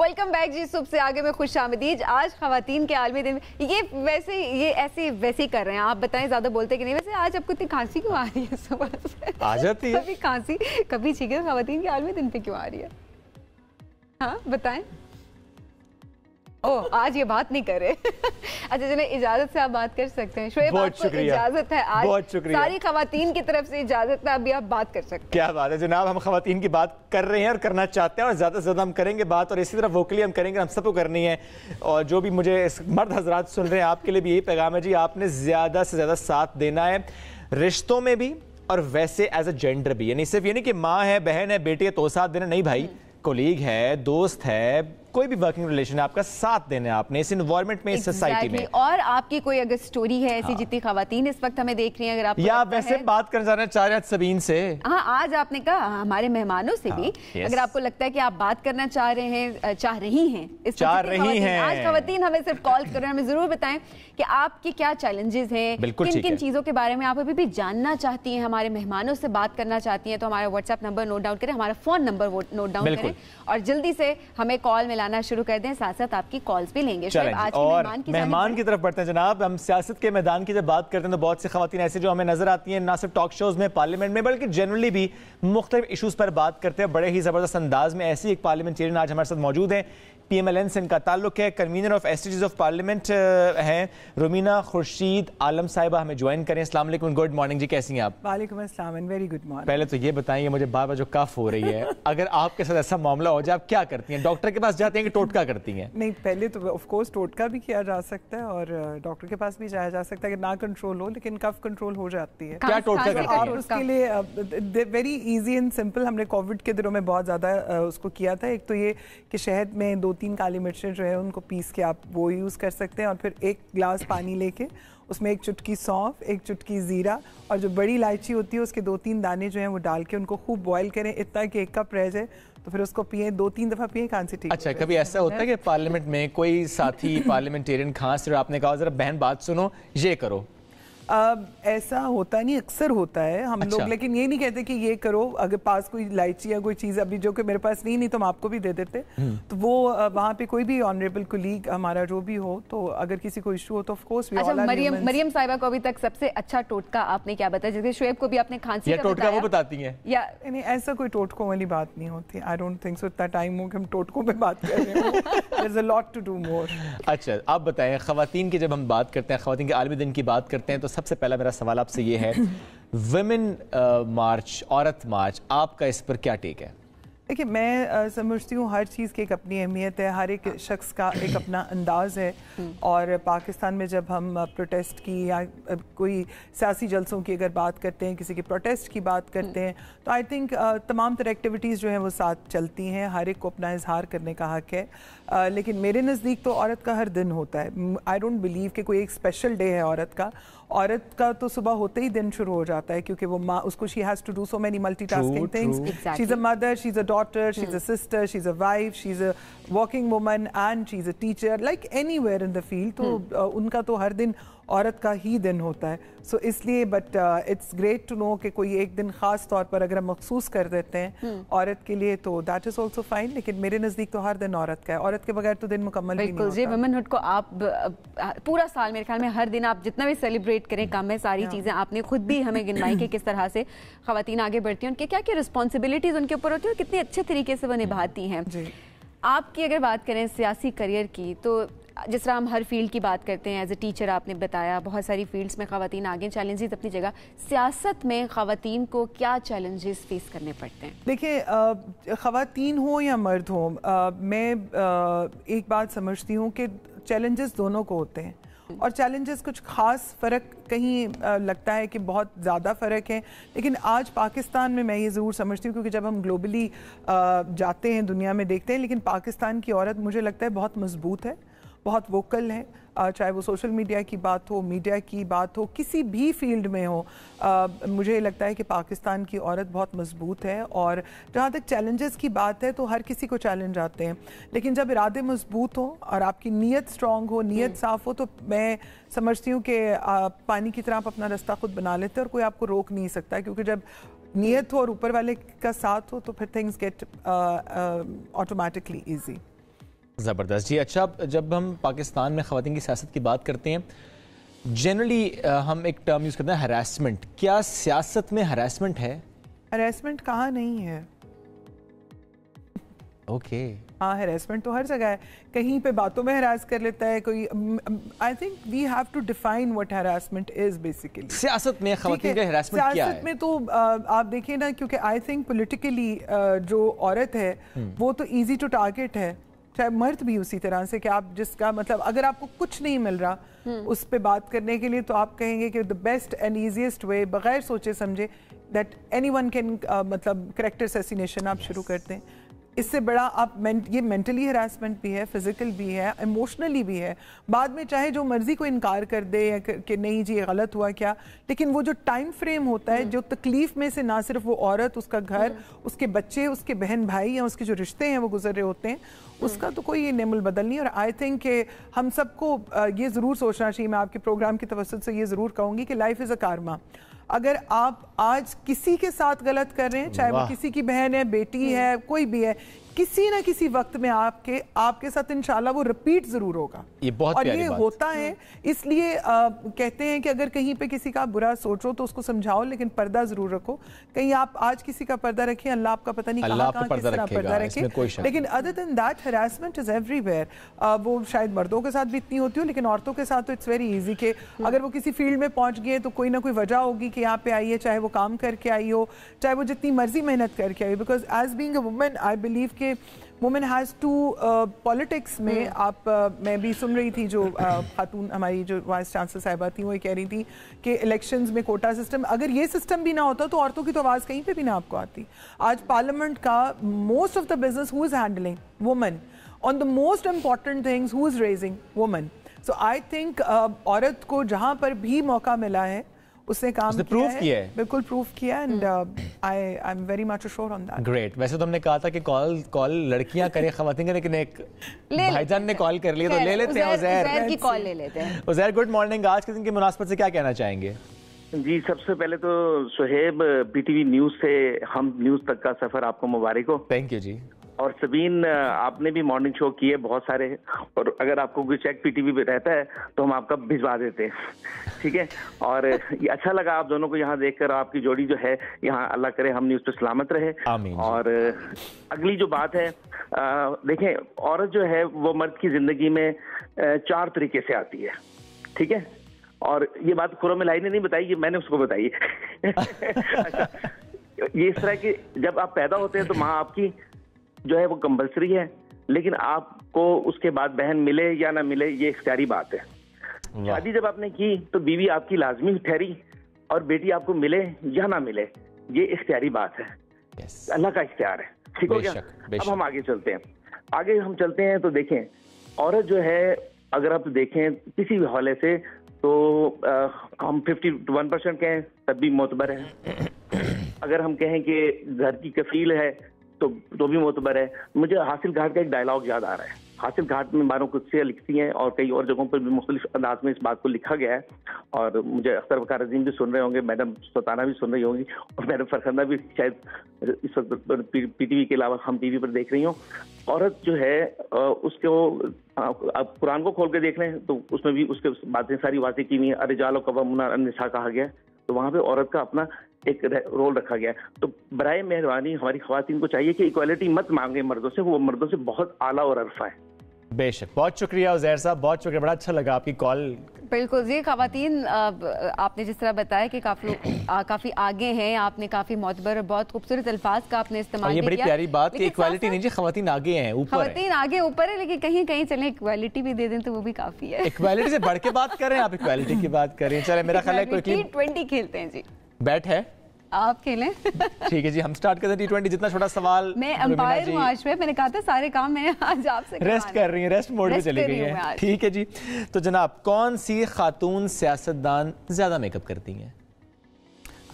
Welcome back जी सुबह से आगे में खुश आमदीज आज खातन के आलमी दिन ये वैसे ये ऐसे वैसे ही कर रहे हैं आप बताएं ज़्यादा बोलते कि नहीं वैसे आज आपको इतनी खांसी क्यों आ रही है सुबह से आ जाती है कभी खांसी कभी छीके तो खातन के आलमी दिन पे क्यों आ रही है हाँ बताएं ओ आज ये बात नहीं करे अच्छा चले इजाजत से आप बात कर सकते हैं शोएब आपको इजाजत है आज बहुत शुक्रिया सारी खातन की तरफ से इजाजत है अभी आप बात कर सकते हैं क्या बात है जनाब हम खातन की बात कर रहे हैं और करना चाहते हैं और ज्यादा से ज्यादा हम करेंगे बात और इसी तरह वोकली हम करेंगे हम सबको करनी है और जो भी मुझे मर्द हजरात सुन रहे हैं आपके लिए भी यही पैगाम है जी आपने ज्यादा से ज्यादा साथ देना है रिश्तों में भी और वैसे एज अ जेंडर भी यानी सिर्फ यानी कि माँ है बहन है बेटी है तो साथ देना नहीं भाई कोलीग हम्म। है दोस्त है कोई भी वर्किंग रिलेशन है आपका साथ देना है आपने इस इन्वायरमेंट में exactly. इस सोसाइटी में और आपकी कोई अगर स्टोरी है ऐसी हाँ। जितनी खातन इस वक्त हमें देख रही है अगर आप या वैसे बात करना चाह चाह रहे सबीन से हाँ आज आपने कहा हाँ, हमारे मेहमानों से भी हाँ, अगर आपको लगता है की आप बात करना चाह रहे हैं चाह रही है चाह रही है आज खातन हमें सिर्फ कॉल कर हमें जरूर बताए कि आपके क्या चैलेंजेस हैं किन किन है। चीजों के बारे में आप अभी भी जानना चाहती हैं हमारे मेहमानों से बात करना चाहती हैं तो हमारा व्हाट्सएप नंबर नोट डाउन करें हमारा फोन नंबर नोट डाउन करें और जल्दी से हमें कॉल मिलाना लगाना शुरू कर दें साथ साथ आपकी कॉल्स भी लेंगे आज और मेहमान की तरफ बढ़ते हैं जनाब हम सियासत के मैदान की जब बात करते हैं तो बहुत सी खातन ऐसी जो हमें नजर आती हैं ना सिर्फ टॉक शोज में पार्लियामेंट में बल्कि जनरली भी मुख्तलिफ इशूज़ पर बात करते हैं बड़े ही ज़बरदस्त अंदाज में ऐसी एक पार्लियामेंटेरियन आज हमारे साथ मौजूद हैं पी एम एल एन से इनका ताल्लुक है convener of SDGs of parliament हैं रोमीना खुर्शीद आलम साहिबा हमें ज्वाइन करें असल गुड मॉर्निंग जी कैसी हैं आप वालेकुम वेरी गुड मॉर्निंग पहले तो ये बताएंगे मुझे बार बार जो कफ हो रही है अगर आपके साथ ऐसा मामला हो जाए आप क्या करती हैं डॉक्टर के पास जाते हैं कि टोटका करती हैं नहीं पहले तो ऑफकोर्स टोटका भी किया जा सकता है और uh, डॉक्टर के पास भी जाया जा सकता है अगर ना कंट्रोल हो लेकिन कफ कंट्रोल हो जाती है क्या टोटका करती है उसके लिए वेरी ईजी एंड सिंपल हमने कोविड के दिनों में बहुत ज़्यादा uh, उसको किया था एक तो ये कि शहद में दो तीन काली मिर्च जो है उनको पीस के आप वो यूज़ कर सकते हैं और फिर एक ग्लास पानी लेके उसमें एक चुटकी सौंफ एक चुटकी ज़ीरा और जो बड़ी इलायची होती है उसके दो तीन दाने जो हैं वो डाल के उनको खूब बॉईल करें इतना कि एक कप रह जाए तो फिर उसको पिए दो तीन दफ़ा पिए खांसी ठीक अच्छा कभी ऐसा होता है कि पार्लियामेंट में कोई साथी पार्लियामेंटेरियन खांस आपने कहा ज़रा बहन बात सुनो ये करो अब ऐसा होता नहीं अक्सर होता है हम अच्छा। लोग लेकिन ये नहीं कहते कि ये करो अगर पास कोई लाइची या कोई चीज़ अभी जो कि मेरे पास नहीं नहीं तो हम आपको भी दे देते हम्म। तो वो वहाँ पे कोई भी ऑनरेबल कोलीग हमारा जो भी हो तो अगर किसी को इशू हो तो ऑफकोर्स अच्छा, मरियम मरियम साहिबा को अभी तक सबसे अच्छा टोटका आपने क्या बताया जैसे शुएब को भी आपने खांसी टोटका वो बताती हैं या नहीं ऐसा कोई टोटकों वाली बात नहीं होती आई डोंट थिंक सो इतना टाइम हो कि हम टोटकों पर बात कर रहे हैं लॉट टू डू मोर अच्छा आप बताएं खातन की जब हम बात करते हैं खातन के आलमी दिन की बात करते हैं तो सबसे पहला मेरा सवाल आपसे ये है वेमेन मार्च uh, औरत मार्च आपका इस पर क्या टेक है देखिए मैं समझती हूँ हर चीज़ की एक अपनी अहमियत है हर एक शख्स का एक अपना अंदाज है और पाकिस्तान में जब हम प्रोटेस्ट की या कोई सियासी जलसों की अगर बात करते हैं किसी के प्रोटेस्ट की बात करते हैं तो आई थिंक तमाम तरह एक्टिविटीज़ जो हैं वो साथ चलती हैं हर एक को अपना इजहार करने का हक है लेकिन मेरे नज़दीक तो औरत का हर दिन होता है आई डोंट बिलीव कि कोई एक स्पेशल डे है औरत का औरत का तो सुबह होते ही दिन शुरू हो जाता है क्योंकि वो माँ उसको she has to do so many multi tasking things she is a mother she is a daughter, she's a hmm. sister, she's a wife, she's a working woman and she's a teacher. Like anywhere in the field, to hmm. uh, unka to har din. औरत का ही दिन होता है so so, इसलिए but it's great to know कि कोई एक दिन ख़ास तौर पर अगर हम मखसूस कर देते हैं hmm. औरत के लिए तो दैट इज़ ऑल्सो फाइन लेकिन मेरे नज़दीक तो हर दिन औरत का है औरत के बगैर तो दिन मुकम्मल बिल्कुल जी वुमेनहुड को आप uh, पूरा साल मेरे ख्याल में हर दिन आप जितना भी सेलिब्रेट करें कम है सारी yeah. चीज़ें आपने खुद भी हमें गिनवाई कि किस तरह से खातन आगे बढ़ती हैं उनके क्या क्या रिस्पॉन्सिबिलिटीज़ उनके ऊपर होती है और कितने अच्छे तरीके से वो निभाती हैं आपकी अगर बात करें सियासी करियर की तो जिस तरह हम हर फील्ड की बात करते हैं एज ए टीचर आपने बताया बहुत सारी फील्ड्स में खातन आगे चैलेंजेस अपनी जगह सियासत में खातन को क्या चैलेंजेस फेस करने पड़ते हैं देखिए खातन हो या मर्द हो मैं आ, एक बात समझती हूँ कि चैलेंजेस दोनों को होते हैं और चैलेंजेस कुछ खास फ़र्क कहीं लगता है कि बहुत ज़्यादा फ़र्क है लेकिन आज पाकिस्तान में मैं ये ज़रूर समझती हूँ क्योंकि जब हम ग्लोबली जाते हैं दुनिया में देखते हैं लेकिन पाकिस्तान की औरत मुझे लगता है बहुत मजबूत है बहुत वोकल है चाहे वो सोशल मीडिया की बात हो मीडिया की बात हो किसी भी फील्ड में हो आ, मुझे लगता है कि पाकिस्तान की औरत बहुत मजबूत है और जहाँ तक चैलेंजेस की बात है तो हर किसी को चैलेंज आते हैं लेकिन जब इरादे मजबूत हों और आपकी नीयत स्ट्रांग हो नीयत हम्म। साफ़ हो तो मैं समझती हूँ कि पानी की तरह आप अपना रास्ता खुद बना लेते हैं और कोई आपको रोक नहीं सकता क्योंकि जब नीयत हो और ऊपर वाले का साथ हो तो फिर थिंग्स गेट ऑटोमेटिकली ईजी ज़बरदस्त जी अच्छा जब हम पाकिस्तान में खातन की सियासत की बात करते हैं जनरली हम एक टर्म यूज़ करते हैं हरासमेंट क्या सियासत में हरासमेंट है हरासमेंट कहाँ नहीं है ओके हाँ हरासमेंट तो हर जगह है कहीं पे बातों में हरास कर लेता है कोई I think we have to define what harassment is basically सियासत में खवातीन का हरासमेंट क्या है में तो आ, आप देखिए ना क्योंकि आई थिंक पॉलिटिकली जो औरत है हुँ. हम्म। वो तो इजी टू टारगेट है चाहे मर्द भी उसी तरह से कि आप जिसका मतलब अगर आपको कुछ नहीं मिल रहा हम्म। उस पर बात करने के लिए तो आप कहेंगे कि the best and easiest way बगैर सोचे समझे दैट एनी वन कैन मतलब करेक्टर सेसिनेशन आप yes. शुरू करते हैं इससे बड़ा आप ये मेंटली हरासमेंट भी है फिजिकल भी है इमोशनली भी है बाद में चाहे जो मर्जी को इनकार कर दे या कि नहीं जी ये गलत हुआ क्या लेकिन वो जो टाइम फ्रेम होता है हम्म। जो तकलीफ में से ना सिर्फ वो औरत उसका घर हम्म। उसके बच्चे उसके बहन भाई या उसके जो रिश्ते हैं वो गुजर रहे होते हैं हम्म। उसका तो कोई ये निमल बदल नहीं और आई थिंक कि हम सबको ये ज़रूर सोचना चाहिए मैं आपके प्रोग्राम की तवसत से ये ज़रूर कहूँगी कि लाइफ इज़ अ कारमा अगर आप आज किसी के साथ गलत कर रहे हैं चाहे वो किसी की बहन है बेटी है कोई भी है किसी ना किसी वक्त में आपके आपके साथ इंशाल्लाह वो रिपीट जरूर होगा ये बहुत और ये बात। होता है इसलिए कहते हैं कि अगर कहीं पे किसी का बुरा सोचो तो उसको समझाओ लेकिन पर्दा जरूर रखो कहीं आप आज किसी का पर्दा रखें अल्लाह आपका पता नहीं कहां कहां किस तरह पर्दा रखे लेकिन other than that harassment is everywhere वो शायद मर्दों के साथ भी इतनी होती हो लेकिन औरतों के साथ तो इट्स वेरी ईजी के अगर वो किसी फील्ड में पहुंच गए तो कोई ना कोई वजह होगी कि यहाँ पे आई है चाहे वो काम करके आई हो चाहे वो जितनी मर्जी मेहनत करके आई हो because as being women I believe के कि वुमेन हैज़ टू पॉलिटिक्स में hmm. आप uh, मैं भी सुन रही थी जो uh, खातून हमारी जो वाइस चांसलर साहिबा थी वो ये कह रही थी कि इलेक्शंस में कोटा सिस्टम अगर ये सिस्टम भी ना होता तो औरतों की तो आवाज़ कहीं पे भी ना आपको आती आज पार्लियामेंट का most of the business who is handling women on the most important things who is raising women so I think औरत को जहाँ पर भी मौका मिला है उसने काम उसने प्रूफ किया है बिल्कुल प्रूफ किया and I I am very much sure on that great वैसे तो हमने कहा था कि कॉल कॉल लड़कियां करें खवातीन करें कि नेक भाईजान ने कॉल कर लिया तो ले लेते हैं उजैर की कॉल ले लेते हैं उजैर गुड मॉर्निंग आज के दिन की मुनासिबत से क्या कहना चाहेंगे जी सबसे पहले तो सुहेब पीटीवी न्यूज से हम न्यूज तक का सफर आपको मुबारक हो थैंक यू जी और सबीन आपने भी मॉर्निंग शो किए बहुत सारे और अगर आपको कोई चेक पीटीवी पे रहता है तो हम आपका भिजवा देते हैं ठीक है और ये अच्छा लगा आप दोनों को यहाँ देखकर आपकी जोड़ी जो है यहाँ अल्लाह करे हम न्यूज पे सलामत रहे और अगली जो बात है देखें औरत जो है वो मर्द की जिंदगी में चार तरीके से आती है ठीक है और ये बात खुरम लाई ने नहीं बताई ये मैंने उसको बताई अच्छा, ये इस तरह की जब आप पैदा होते हैं तो माँ आपकी जो है वो कंपल्सरी है लेकिन आपको उसके बाद बहन मिले या ना मिले ये इख्तियारी बात है शादी जब आपने की तो बीवी आपकी लाजमी ठहरी और बेटी आपको मिले या ना मिले ये इख्तियारी बात है अल्लाह का इख्तियार है ठीक हो गया अब हम आगे चलते हैं आगे हम चलते हैं तो देखें औरत जो है अगर आप देखें किसी भी हवाले से तो आ, हम फिफ्टी वन परसेंट कहें तब भी मोतबर है अगर हम कहें कि घर की कफील है तो तो भी मोतबर है मुझे हासिल घाट का एक डायलॉग याद आ रहा है हासिल घाट में मानो कुदसिया लिखती हैं और कई और जगहों पर भी मुख्तलिफ अंदाज में इस बात को लिखा गया है और मुझे अख्तर वकार अजीम भी सुन रहे होंगे मैडम सताना भी सुन रही होंगी और मैडम फरखंदा भी शायद इस वक्त पी टी वी के अलावा हम टी वी पर देख रही हूँ औरत जो है उसको आप कुरान को खोल के देख रहे हैं तो उसमें भी उसके बातें सारी बातें की हुई हैं अरे जालो कबा मुना निशा कहा गया तो वहाँ पे औरत का अपना एक रोल रखा गया तो बर मेहरबानी हमारी खातन को चाहिए कि इक्वालिटी मत मांगे मर्दों से वो मर्दों से बहुत आला और अरफा है बेशक बहुत शुक्रिया उजैर साहब बहुत शुक्रिया बड़ा अच्छा लगा आपकी कॉल बिल्कुल जी खातन आपने जिस तरह बताया कि काफ़ी आ, काफ़ी आगे हैं आपने काफ़ी मोतबर बहुत खूबसूरत अल्फाज का आपने इस्तेमाल ये बड़ी प्यारी बात कि इक्वालिटी नहीं जी खातन आगे हैं ऊपर खातन आगे ऊपर है लेकिन कहीं कहीं चले इक्वालिटी भी दे दें तो वो भी काफ़ी है इक्वालिटी से बढ़ के बात करें आप इक्वालिटी की बात करें चले मेरा ख्याल है ट्वेंटी खेलते हैं जी बैट है आप खेलें ठीक है जी हम स्टार्ट करते हैं टी जितना छोटा सवाल मैं अंपायर हूँ आज में मैंने कहा था सारे काम मैंने आज आपसे रेस्ट कर रही है रेस्ट मोड में चली गई है ठीक है जी तो जनाब कौन सी खातून सियासतदान ज्यादा मेकअप करती हैं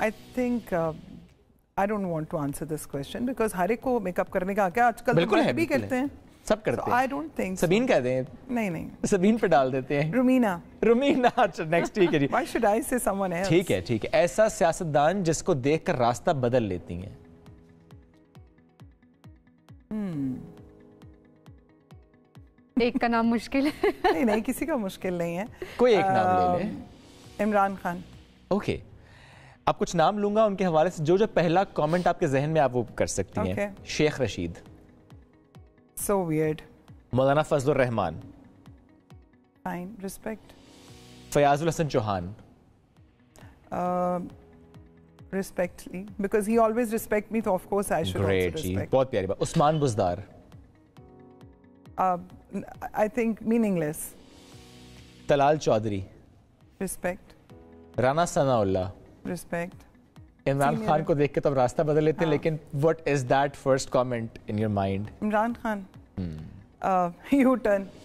I think I don't want to answer this question because हर एक को मेकअप करने का क्या आजकल बिल्कुल तो भी करते हैं सब करते हैं आई डोंट थिंक सबीन कह दें नहीं नहीं सबीन पे डाल देते हैं रुमीना रुमीना अच्छा नेक्स्ट ठीक है जी व्हाई शुड आई से समवन एल्स ठीक है ठीक है ऐसा सियासतदान जिसको देखकर रास्ता बदल लेती हैं hmm. एक का नाम मुश्किल है नहीं नहीं किसी का मुश्किल नहीं है कोई एक नाम ले लें इमरान खान ओके okay. आप कुछ नाम लूंगा उनके हवाले से जो जो पहला कमेंट आपके जहन में आप वो कर सकती okay. हैं Sheikh Rashid So weird. Madana Fazlur Rahman. Fine, respect. Fayazul Hassan Johan. Uh, respectfully, because he always respect me, so of course I should Great, also respect. Great, बहुत प्यारी बात. Usman Buzdar. Uh, I think meaningless. Talal Chaudhary. Respect. Rana Sanaullah. Respect. Imran Khan को देख के तो रास्ता बदल लेते हैं हाँ। लेकिन what is that first comment in your mind Imran Khan you hmm. Turn uh,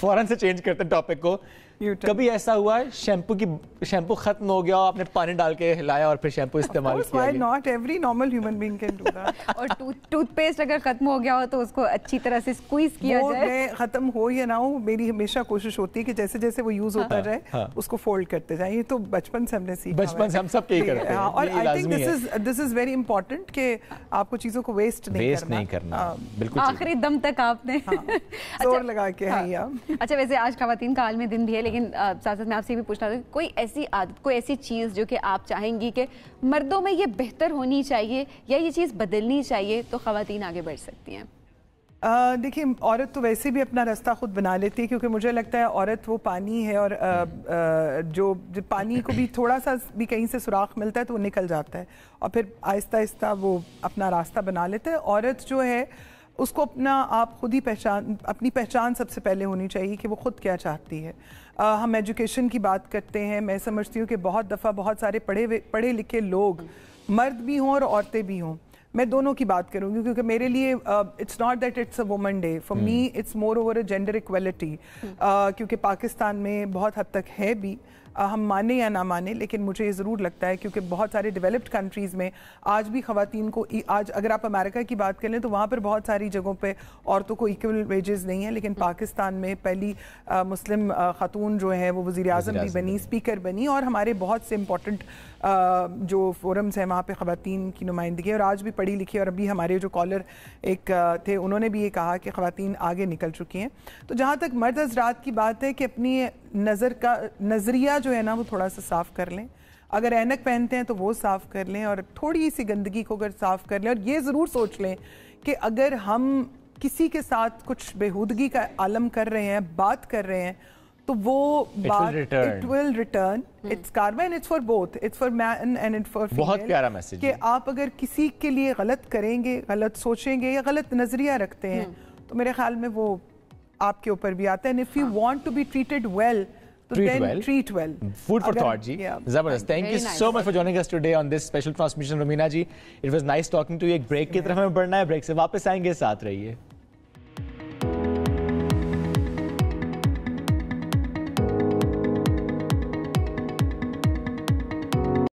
फौरन से चेंज करते हैं टॉपिक को कभी ऐसा हुआ है शैम्पू की शैम्पू खत्म हो गया आपने पानी डाल के हिलाया और फिर शैम्पू इस्तेमाल किया not every normal human being can do that और टूथपेस्ट अगर खत्म हो गया हो तो उसको अच्छी तरह से स्क्वीज किया जाए खत्म हो या ना हो मेरी हमेशा कोशिश होती है कि जैसे जैसे वो यूज होता हाँ, रहे हाँ। उसको फोल्ड करते जाए ये तो बचपन से हमने सीखा बचपन से हम सब यही करते हैं हाँ, और I think this is this is very important कि आपको चीजों को वेस्ट नहीं वेस्ट नहीं करना बिल्कुल आखिरी दम तक आपने जोर अच्छा, लगा के अच्छा वैसे आज खातन का आलमी दिन भी है लेकिन साथ साथ मैं आपसे भी पूछना था कोई ऐसी आदत कोई ऐसी चीज़ जो कि आप चाहेंगी कि मर्दों में ये बेहतर होनी चाहिए या ये चीज़ बदलनी चाहिए तो खातन आगे बढ़ सकती हैं देखिए औरत तो वैसे भी अपना रास्ता खुद बना लेती है क्योंकि मुझे लगता है औरत वो पानी है और आ, आ, जो पानी को भी थोड़ा सा भी कहीं से सुराख मिलता है तो वो निकल जाता है और फिर आहिस्ता आहिस्ता वो अपना रास्ता बना लेते हैं औरत जो है उसको अपना आप खुद ही पहचान अपनी पहचान सबसे पहले होनी चाहिए कि वो खुद क्या चाहती है आ, हम एजुकेशन की बात करते हैं मैं समझती हूँ कि बहुत दफ़ा बहुत सारे पढ़े पढ़े लिखे लोग मर्द भी हों और औरतें भी हों मैं दोनों की बात करूंगी क्योंकि मेरे लिए it's not that it's a woman day for me it's more over a gender equality क्योंकि पाकिस्तान में बहुत हद तक है भी हम माने या ना माने लेकिन मुझे ये ज़रूर लगता है क्योंकि बहुत सारे डेवलप्ड कंट्रीज़ में आज भी खातन को आज अगर आप अमेरिका की बात करें तो वहाँ पर बहुत सारी जगहों पर औरतों को इक्वल वेजेस नहीं है लेकिन पाकिस्तान में पहली मुस्लिम खातून जो है वो वज़ी अजम भी बनी स्पीकर बनी और हमारे बहुत से इंपॉर्टेंट जो फोरम्स हैं वहाँ पे ख़वान की नुमाइंदगी और आज भी पढ़ी लिखी और अभी हमारे जो कॉलर एक थे उन्होंने भी ये कहा कि ख़वान आगे निकल चुकी हैं तो जहाँ तक मर्द हजरात की बात है कि अपनी नज़र का नज़रिया जो है ना वो थोड़ा सा साफ़ कर लें अगर एनक पहनते हैं तो वो साफ़ कर लें और थोड़ी सी गंदगी को अगर साफ़ कर लें और ये ज़रूर सोच लें कि अगर हम किसी के साथ कुछ बेहूदगी का आलम कर रहे हैं बात कर रहे हैं तो वो बात it will return it's karma and it's for both it's for man and it for बहुत प्यारा मैसेज कि आप अगर किसी के लिए गलत करेंगे गलत सोचेंगे या गलत नजरिया रखते हैं hmm. तो मेरे ख्याल में वो आपके ऊपर भी आता है and if you want to be treated well बढ़ना है ब्रेक से वापस आएंगे साथ रहिए